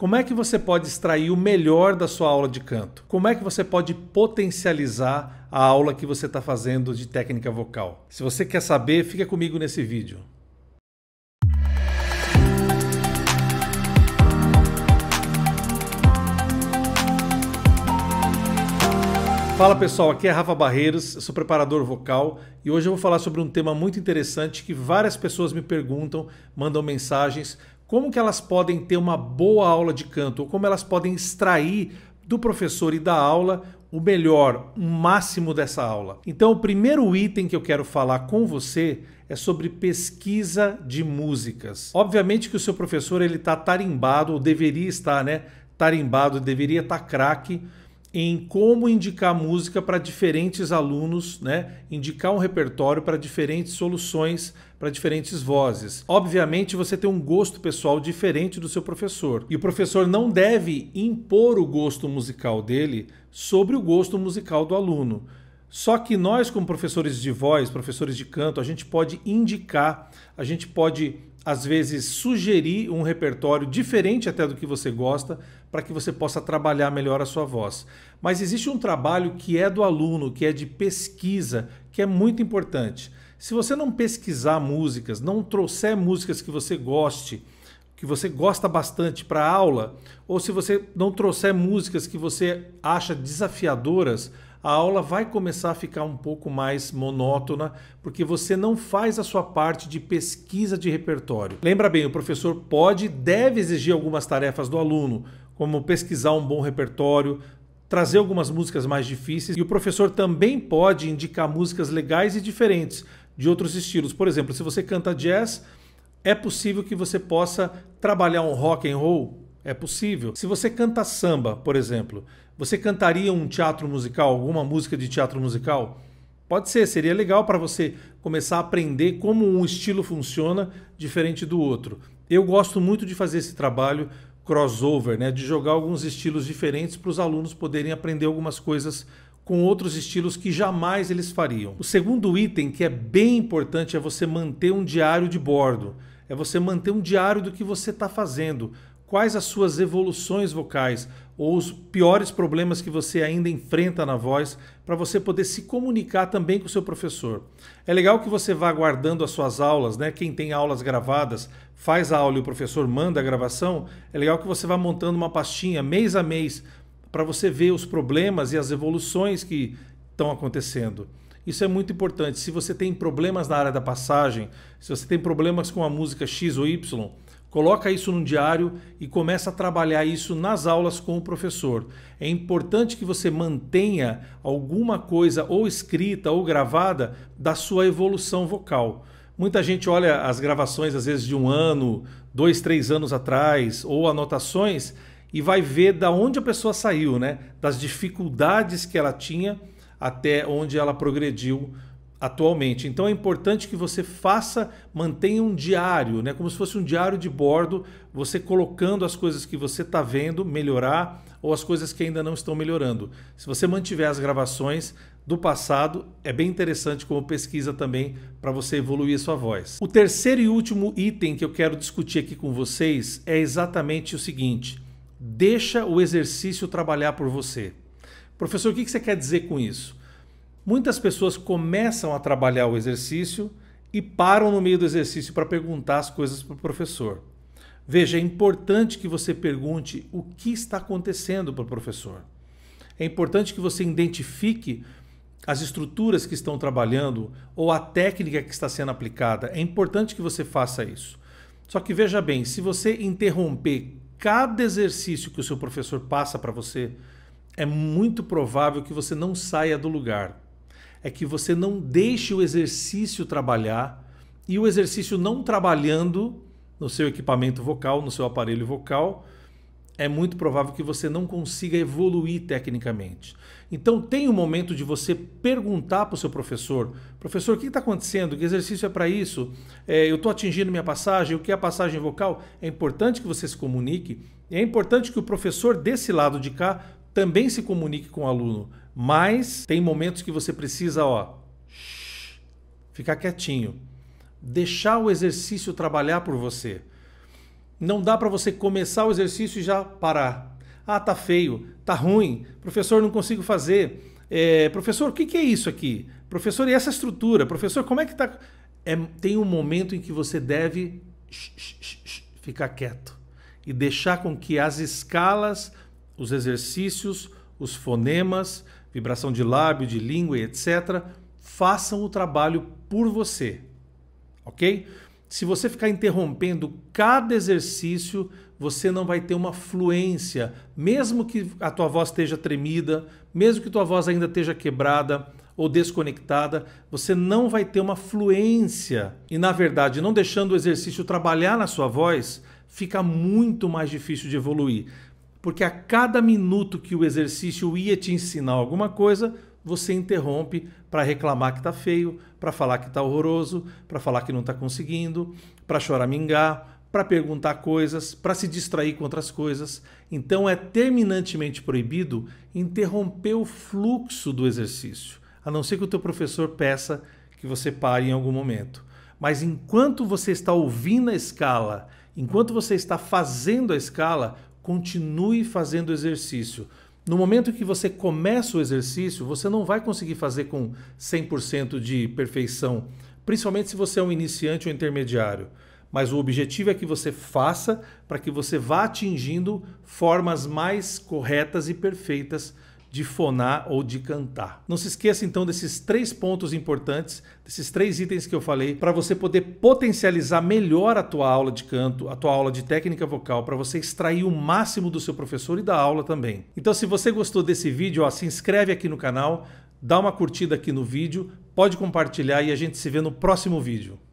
Como é que você pode extrair o melhor da sua aula de canto? Como é que você pode potencializar a aula que você está fazendo de técnica vocal? Se você quer saber, fica comigo nesse vídeo. Fala pessoal, aqui é Rafa Barreiros, sou preparador vocal e hoje eu vou falar sobre um tema muito interessante que várias pessoas me perguntam, mandam mensagens como que elas podem ter uma boa aula de canto, ou como elas podem extrair do professor e da aula o melhor, o máximo dessa aula. Então, o primeiro item que eu quero falar com você é sobre pesquisa de músicas. Obviamente que o seu professor ele está tarimbado, ou deveria estar, né? Tarimbado, deveria estar tá craque em como indicar música para diferentes alunos, né? Indicar um repertório para diferentes soluções, para diferentes vozes. Obviamente, você tem um gosto pessoal diferente do seu professor. E o professor não deve impor o gosto musical dele sobre o gosto musical do aluno. Só que nós, como professores de voz, professores de canto, a gente pode indicar, a gente pode, às vezes, sugerir um repertório diferente até do que você gosta, para que você possa trabalhar melhor a sua voz. Mas existe um trabalho que é do aluno, que é de pesquisa, que é muito importante. Se você não pesquisar músicas, não trouxer músicas que você goste, que você gosta bastante para aula, ou se você não trouxer músicas que você acha desafiadoras, a aula vai começar a ficar um pouco mais monótona, porque você não faz a sua parte de pesquisa de repertório. Lembra bem, o professor pode e deve exigir algumas tarefas do aluno, como pesquisar um bom repertório, trazer algumas músicas mais difíceis, e o professor também pode indicar músicas legais e diferentes de outros estilos. Por exemplo, se você canta jazz, é possível que você possa trabalhar um rock and roll é possível. Se você canta samba, por exemplo, você cantaria um teatro musical, alguma música de teatro musical? Pode ser, seria legal para você começar a aprender como um estilo funciona diferente do outro. Eu gosto muito de fazer esse trabalho crossover, né, de jogar alguns estilos diferentes para os alunos poderem aprender algumas coisas com outros estilos que jamais eles fariam. O segundo item que é bem importante é você manter um diário de bordo. É você manter um diário do que você está fazendo, quais as suas evoluções vocais ou os piores problemas que você ainda enfrenta na voz para você poder se comunicar também com o seu professor. É legal que você vá guardando as suas aulas, né? Quem tem aulas gravadas, faz a aula e o professor manda a gravação. É legal que você vá montando uma pastinha mês a mês para você ver os problemas e as evoluções que estão acontecendo. Isso é muito importante. Se você tem problemas na área da passagem, se você tem problemas com a música X ou Y, Coloca isso num diário e começa a trabalhar isso nas aulas com o professor. É importante que você mantenha alguma coisa ou escrita ou gravada da sua evolução vocal. Muita gente olha as gravações, às vezes, de um ano, dois, três anos atrás, ou anotações, e vai ver da onde a pessoa saiu, né? Das dificuldades que ela tinha até onde ela progrediu atualmente. Então é importante que você faça, mantenha um diário, né? como se fosse um diário de bordo, você colocando as coisas que você está vendo melhorar ou as coisas que ainda não estão melhorando. Se você mantiver as gravações do passado, é bem interessante como pesquisa também para você evoluir a sua voz. O terceiro e último item que eu quero discutir aqui com vocês é exatamente o seguinte: deixa o exercício trabalhar por você. Professor, o que você quer dizer com isso? Muitas pessoas começam a trabalhar o exercício e param no meio do exercício para perguntar as coisas para o professor. Veja, é importante que você pergunte o que está acontecendo para o professor. É importante que você identifique as estruturas que estão trabalhando ou a técnica que está sendo aplicada. É importante que você faça isso. Só que veja bem, se você interromper cada exercício que o seu professor passa para você, é muito provável que você não saia do lugar é que você não deixe o exercício trabalhar e o exercício não trabalhando no seu equipamento vocal, no seu aparelho vocal, é muito provável que você não consiga evoluir tecnicamente. Então tem o um momento de você perguntar para o seu professor, professor, o que está acontecendo? Que exercício é para isso? É, eu estou atingindo minha passagem? O que é a passagem vocal? É importante que você se comunique. É importante que o professor desse lado de cá também se comunique com o aluno. Mas tem momentos que você precisa, ó, ficar quietinho, deixar o exercício trabalhar por você. Não dá para você começar o exercício e já parar. Ah, tá feio, tá ruim, professor, não consigo fazer. É, professor, o que, que, é isso aqui? Professor, e essa estrutura? Professor, como é que tá? É, tem um momento em que você deve ficar quieto e deixar com que as escalas, os exercícios, os fonemas, vibração de lábio, de língua e etc., façam o trabalho por você, ok? Se você ficar interrompendo cada exercício, você não vai ter uma fluência, mesmo que a tua voz esteja tremida, mesmo que tua voz ainda esteja quebrada ou desconectada, você não vai ter uma fluência. E na verdade, não deixando o exercício trabalhar na sua voz, fica muito mais difícil de evoluir. Porque a cada minuto que o exercício ia te ensinar alguma coisa, você interrompe para reclamar que está feio, para falar que está horroroso, para falar que não está conseguindo, para choramingar, para perguntar coisas, para se distrair com outras coisas. Então é terminantemente proibido interromper o fluxo do exercício, a não ser que o teu professor peça que você pare em algum momento. Mas enquanto você está ouvindo a escala, enquanto você está fazendo a escala, continue fazendo exercício. No momento que você começa o exercício, você não vai conseguir fazer com 100% de perfeição, principalmente se você é um iniciante ou intermediário. Mas o objetivo é que você faça para que você vá atingindo formas mais corretas e perfeitas de fonar ou de cantar. Não se esqueça então desses três pontos importantes, desses três itens que eu falei, para você poder potencializar melhor a tua aula de canto, a tua aula de técnica vocal, para você extrair o máximo do seu professor e da aula também. Então, se você gostou desse vídeo, ó, se inscreve aqui no canal, dá uma curtida aqui no vídeo, pode compartilhar e a gente se vê no próximo vídeo.